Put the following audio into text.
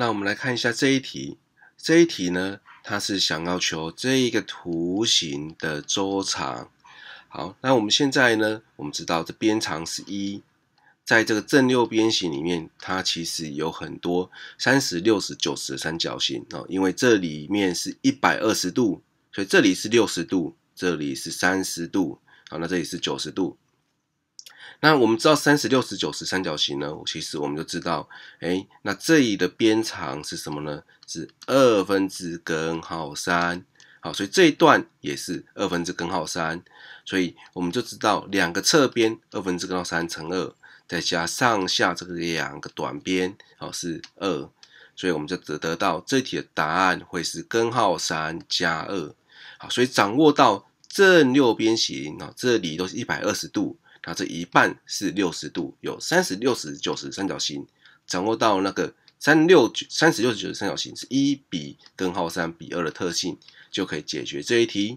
那我们来看一下这一题，这一题呢，它是想要求这一个图形的周长。好，那我们现在呢，我们知道这边长是一，在这个正六边形里面，它其实有很多三、十、六、十、九十的三角形哦，因为这里面是一百二十度，所以这里是六十度，这里是三十度，好，那这里是九十度。那我们知道三十六十九十三角形呢，其实我们就知道，哎，那这里的边长是什么呢？是二分之根号三，好，所以这一段也是二分之根号三，所以我们就知道两个侧边二分之根号三乘二，再加上下这个两个短边，好是二，所以我们就得得到这题的答案会是根号三加二，好，所以掌握到正六边形啊，这里都是一百二十度。那这一半是六十度，有三十六十九十三角形，掌握到那个三六九三十六九十三角形是一比根号三比二的特性，就可以解决这一题。